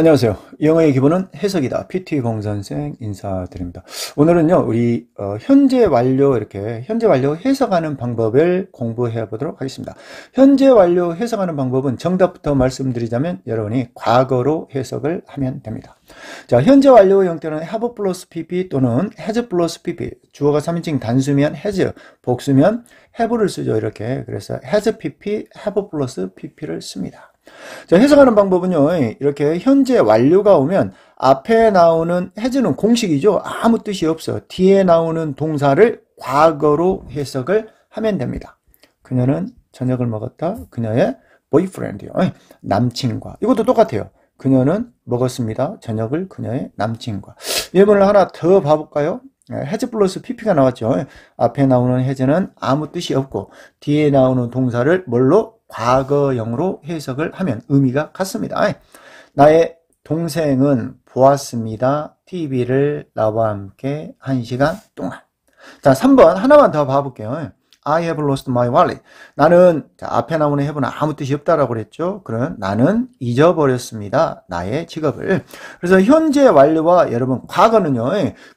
안녕하세요. 영어의 기본은 해석이다. PT 공선생 인사드립니다. 오늘은요, 우리 어, 현재 완료 이렇게 현재 완료 해석하는 방법을 공부해 보도록 하겠습니다. 현재 완료 해석하는 방법은 정답부터 말씀드리자면 여러분이 과거로 해석을 하면 됩니다. 자, 현재 완료 형태는 have 플러스 PP 또는 has 플러스 PP 주어가 3인칭 단수면 has, 복수면 have를 쓰죠. 이렇게. 그래서 has PP, have 플러스 PP를 씁니다. 자, 해석하는 방법은요. 이렇게 현재 완료가 오면 앞에 나오는 해지는 공식이죠. 아무 뜻이 없어. 뒤에 나오는 동사를 과거로 해석을 하면 됩니다. 그녀는 저녁을 먹었다. 그녀의 boyfriend, 남친과. 이것도 똑같아요. 그녀는 먹었습니다. 저녁을 그녀의 남친과. 예문을 하나 더 봐볼까요? 네, 해즈 플러스 PP가 나왔죠. 앞에 나오는 해즈는 아무 뜻이 없고 뒤에 나오는 동사를 뭘로 과거형으로 해석을 하면 의미가 같습니다. 나의 동생은 보았습니다. TV를 나와 함께 1시간 동안. 자, 3번 하나만 더 봐볼게요. I have lost my wallet. 나는 자, 앞에 나오는 해부는 아무 뜻이 없다라고 그랬죠. 그럼 나는 잊어버렸습니다. 나의 직업을. 그래서 현재 완료와 여러분 과거는요.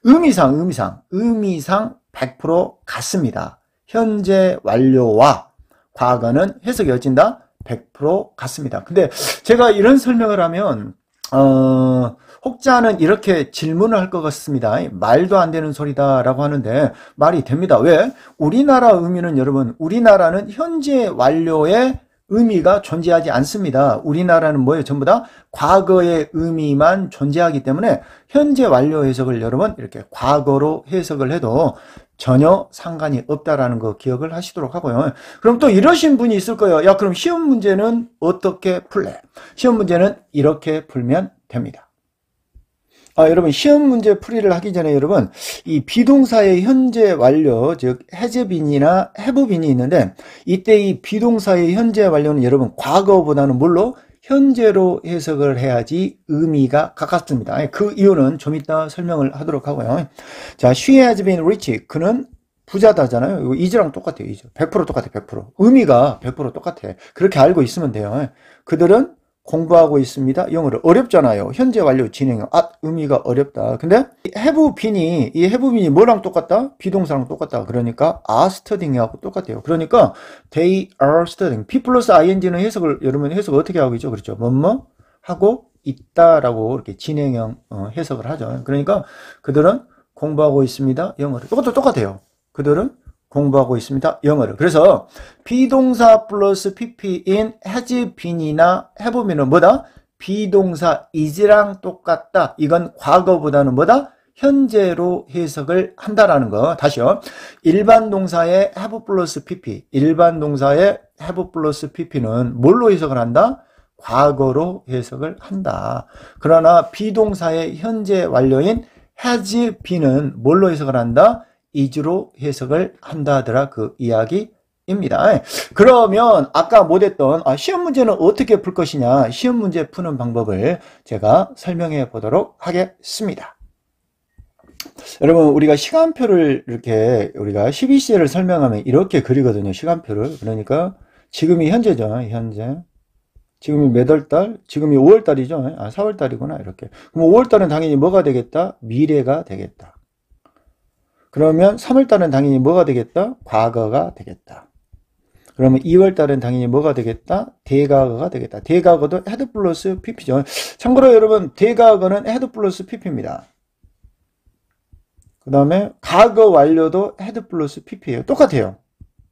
의미상 의미상 의미상 100% 같습니다. 현재 완료와 과거는 해석의 여진다 100% 같습니다. 근데 제가 이런 설명을 하면 어, 혹자는 이렇게 질문을 할 것 같습니다. 말도 안 되는 소리다라고 하는데 말이 됩니다. 왜? 우리나라 의미는 여러분 우리나라는 현재 완료의 의미가 존재하지 않습니다. 우리나라는 뭐예요? 전부 다 과거의 의미만 존재하기 때문에 현재 완료 해석을 여러분 이렇게 과거로 해석을 해도 전혀 상관이 없다라는 거 기억을 하시도록 하고요. 그럼 또 이러신 분이 있을 거예요. 야, 그럼 시험 문제는 어떻게 풀래? 시험 문제는 이렇게 풀면 됩니다. 아, 여러분, 시험 문제 풀이를 하기 전에 여러분, 이 비동사의 현재 완료, 즉, 해제빈이나 해부빈이 있는데, 이때 이 비동사의 현재 완료는 여러분, 과거보다는 물론 현재로 해석을 해야지 의미가 가깝습니다. 그 이유는 좀 이따 설명을 하도록 하고요. 자, she has been rich. 그는 부자다잖아요. 이즈랑 똑같아요. 이즈. 100% 똑같아요. 100%. 의미가 100%똑같아 그렇게 알고 있으면 돼요. 그들은 공부하고 있습니다. 영어를 어렵잖아요. 현재 완료 진행. 형 아, 의미가 어렵다. 근데 해부 빈이 이 해부 빈이 뭐랑 똑같다? 비동사랑 똑같다. 그러니까 are studying하고 똑같아요. 그러니까 they are studying. P 플러스 ing는 해석을 여러분 해석 어떻게 하고 있죠? 그렇죠. 뭐뭐 뭐? 하고 있다라고 이렇게 진행형 어, 해석을 하죠. 그러니까 그들은 공부하고 있습니다. 영어를. 이것도 똑같아요. 그들은 공부하고 있습니다. 영어를. 그래서 비동사 플러스 pp인 has been이나 해보면은 뭐다? 비동사 is랑 똑같다. 이건 과거보다는 뭐다? 현재로 해석을 한다라는 거. 다시요. 일반 동사의 have 플러스 pp. 일반 동사의 have 플러스 pp는 뭘로 해석을 한다? 과거로 해석을 한다. 그러나 비동사의 현재 완료인 has been은 뭘로 해석을 한다? 이주로 해석을 한다 하더라 그 이야기입니다. 예. 그러면 아까 못했던 아, 시험 문제는 어떻게 풀 것이냐 시험 문제 푸는 방법을 제가 설명해 보도록 하겠습니다. 여러분 우리가 시간표를 이렇게 우리가 12시를 설명하면 이렇게 그리거든요 시간표를 그러니까 지금이 현재죠 현재 지금이 몇월 달? 지금이 5월달이죠? 아, 4월달이구나, 이렇게. 그럼 5월달은 당연히 뭐가 되겠다? 미래가 되겠다. 그러면 3월달은 당연히 뭐가 되겠다? 과거가 되겠다. 그러면 2월달은 당연히 뭐가 되겠다? 대과거가 되겠다. 대과거도 헤드 플러스 PP죠. 참고로 여러분 대과거는 헤드 플러스 PP입니다. 그 다음에 과거 완료도 헤드 플러스 PP예요. 똑같아요.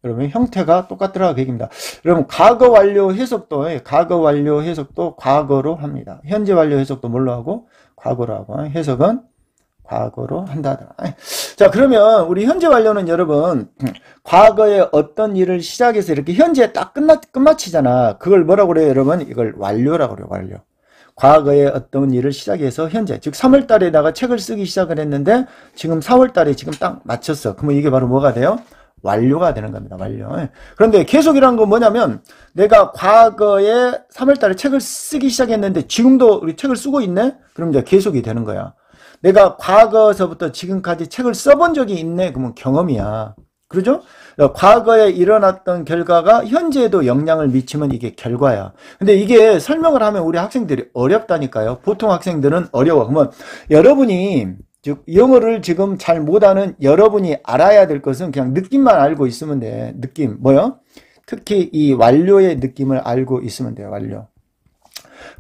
그러면 형태가 똑같더라 그 얘기입니다. 그러분 과거 완료 해석도 예, 과거 완료 해석도 과거로 합니다. 현재 완료 해석도 뭘로 하고 과거로 하고 해석은 과거로 한다더라. 자 그러면 우리 현재 완료는 여러분 과거에 어떤 일을 시작해서 이렇게 현재 딱 끝마, 끝마치잖아 그걸 뭐라고 그래요 여러분 이걸 완료라고 그래요 완료 과거에 어떤 일을 시작해서 현재 즉 3월달에 다가 책을 쓰기 시작을 했는데 지금 4월달에 지금 딱 마쳤어 그러면 이게 바로 뭐가 돼요? 완료가 되는 겁니다. 완료. 예. 그런데 계속이란 건 뭐냐면 내가 과거에 3월달에 책을 쓰기 시작했는데 지금도 우리 책을 쓰고 있네? 그럼 이제 계속이 되는 거야. 내가 과거서부터 지금까지 책을 써본 적이 있네. 그러면 경험이야. 그러죠? 그러니까 과거에 일어났던 결과가 현재에도 영향을 미치면 이게 결과야. 근데 이게 설명을 하면 우리 학생들이 어렵다니까요. 보통 학생들은 어려워. 그러면 여러분이 즉 영어를 지금 잘 못하는 여러분이 알아야 될 것은 그냥 느낌만 알고 있으면 돼. 느낌 뭐요? 특히 이 완료의 느낌을 알고 있으면 돼요. 완료.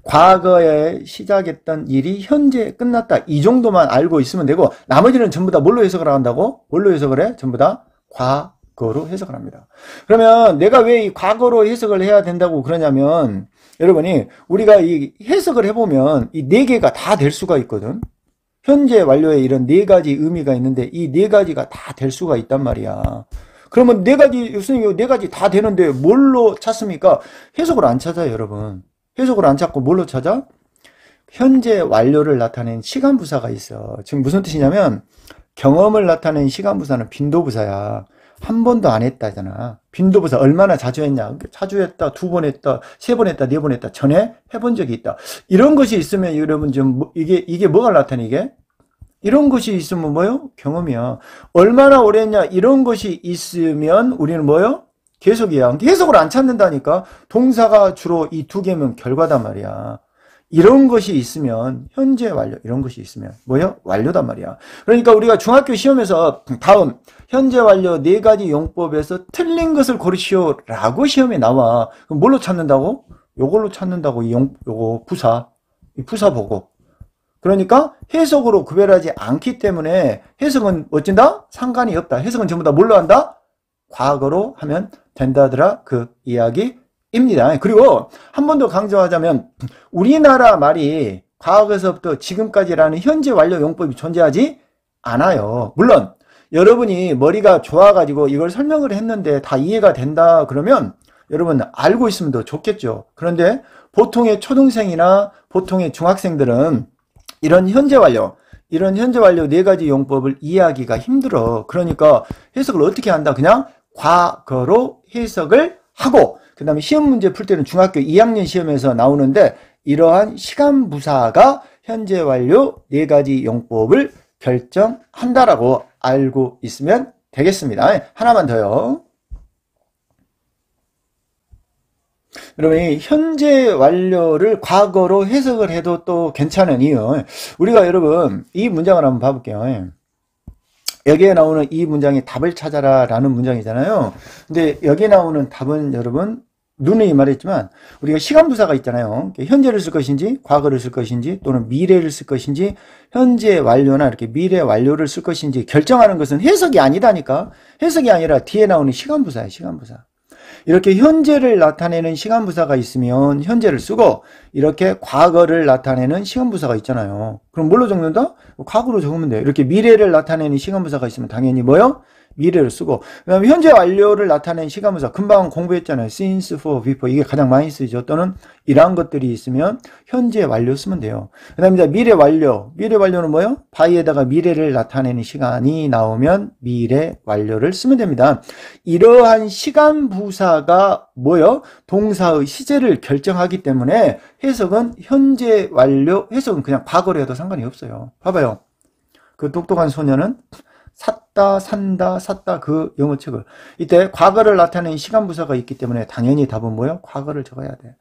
과거에 시작했던 일이 현재 끝났다. 이 정도만 알고 있으면 되고 나머지는 전부 다 뭘로 해석을 한다고? 뭘로 해석을 해? 전부 다 과거로 해석을 합니다. 그러면 내가 왜 이 과거로 해석을 해야 된다고 그러냐면 여러분이 우리가 이 해석을 해보면 이 네 개가 다 될 수가 있거든. 현재 완료에 이런 네 가지 의미가 있는데 이 네 가지가 다 될 수가 있단 말이야. 그러면 네 가지, 교수님, 네 가지 다 되는데 뭘로 찾습니까? 해석을 안 찾아요, 여러분. 해석을 안 찾고 뭘로 찾아? 현재 완료를 나타낸 시간 부사가 있어. 지금 무슨 뜻이냐면 경험을 나타낸 시간 부사는 빈도 부사야. 한 번도 안 했다잖아. 빈도 부사 얼마나 자주 했냐. 자주 했다, 두 번 했다, 세 번 했다, 네 번 했다. 전에 해본 적이 있다. 이런 것이 있으면 여러분 좀 뭐 이게 이게 뭐가 나타내게? 나 이런 것이 있으면 뭐요? 경험이야. 얼마나 오래 했냐? 이런 것이 있으면 우리는 뭐요? 계속이야. 계속을 안 찾는다니까. 동사가 주로 이 두 개면 결과단 말이야. 이런 것이 있으면 현재 완료 이런 것이 있으면 뭐요? 완료단 말이야. 그러니까 우리가 중학교 시험에서 다음 현재 완료 네 가지 용법에서 틀린 것을 고르시오라고 시험에 나와. 그럼 뭘로 찾는다고? 요걸로 찾는다고 이용 요거 부사 이 부사 보고. 그러니까 해석으로 구별하지 않기 때문에 해석은 어쩐다? 상관이 없다. 해석은 전부 다 뭘로 한다? 과거로 하면 된다더라 그 이야기입니다. 그리고 한 번 더 강조하자면 우리나라 말이 과거에서부터 지금까지라는 현재 완료 용법이 존재하지 않아요. 물론 여러분이 머리가 좋아가지고 이걸 설명을 했는데 다 이해가 된다 그러면 여러분 알고 있으면 더 좋겠죠. 그런데 보통의 초등생이나 보통의 중학생들은 이런 현재 완료, 이런 현재 완료 네 가지 용법을 이해하기가 힘들어. 그러니까 해석을 어떻게 한다? 그냥 과거로 해석을 하고 그 다음에 시험 문제 풀 때는 중학교 2학년 시험에서 나오는데 이러한 시간 부사가 현재 완료 4 가지 용법을 결정한다라고 알고 있으면 되겠습니다. 예, 하나만 더요. 여러분, 이 현재 완료를 과거로 해석을 해도 또 괜찮은 이유. 우리가 여러분, 이 문장을 한번 봐볼게요. 예. 여기에 나오는 이 문장이 답을 찾아라 라는 문장이잖아요. 근데 여기에 나오는 답은 여러분 눈에 말했지만 우리가 시간부사가 있잖아요. 현재를 쓸 것인지 과거를 쓸 것인지 또는 미래를 쓸 것인지 현재 완료나 이렇게 미래 완료를 쓸 것인지 결정하는 것은 해석이 아니다니까. 해석이 아니라 뒤에 나오는 시간부사예요 시간부사. 이렇게 현재를 나타내는 시간 부사가 있으면 현재를 쓰고 이렇게 과거를 나타내는 시간 부사가 있잖아요. 그럼 뭘로 적는다? 과거로 적으면 돼. 요 이렇게 미래를 나타내는 시간 부사가 있으면 당연히 뭐요? 미래를 쓰고 그다음에 현재 완료를 나타낸 시간부사 금방 공부했잖아요. since, for, before 이게 가장 많이 쓰이죠. 또는 이러한 것들이 있으면 현재 완료 쓰면 돼요. 그다음에 미래 완료. 미래 완료는 뭐예요? 바 y 에다가 미래를 나타내는 시간이 나오면 미래 완료를 쓰면 됩니다. 이러한 시간 부사가 뭐요? 예 동사의 시제를 결정하기 때문에 해석은 현재 완료 해석은 그냥 과거로 해도 상관이 없어요. 봐봐요. 그 똑똑한 소녀는 샀다, 산다, 샀다 그 영어책을. 이때 과거를 나타내는 시간 부사가 있기 때문에 당연히 답은 뭐예요? 과거를 적어야 돼.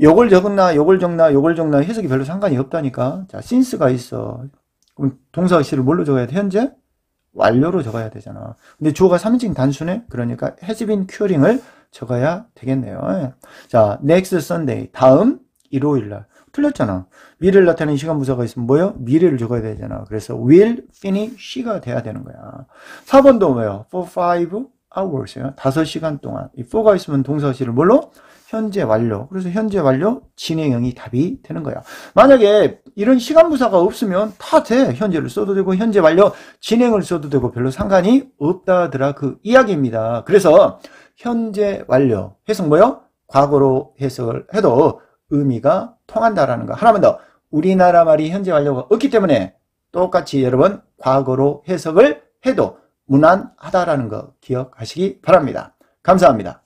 요걸 적었나, 요걸 적나, 요걸 적나 해석이 별로 상관이 없다니까. 자, s i 가 있어. 그럼 동사 시를 뭘로 적어야 돼? 현재? 완료로 적어야 되잖아. 근데 주어가 3인칭 단순해? 그러니까 has been curing을 적어야 되겠네요. 자, next Sunday. 다음 일요일 날. 틀렸잖아. 미래를 나타내는 시간 부사가 있으면 뭐요? 미래를 적어야 되잖아. 그래서 will finish가 돼야 되는 거야. 4번도 뭐예요? for 5 hours요. 5시간 동안. 이 for가 있으면 동사실을 뭘로? 현재 완료. 그래서 현재 완료 진행형이 답이 되는 거야. 만약에 이런 시간 부사가 없으면 다 돼. 현재를 써도 되고 현재 완료 진행을 써도 되고 별로 상관이 없다더라 그 이야기입니다. 그래서 현재 완료 해석 뭐요? 과거로 해석을 해도 의미가 통한다라는 거. 하나만 더. 우리나라 말이 현재 완료가 없기 때문에 똑같이 여러분 과거로 해석을 해도 무난하다라는 거 기억하시기 바랍니다. 감사합니다.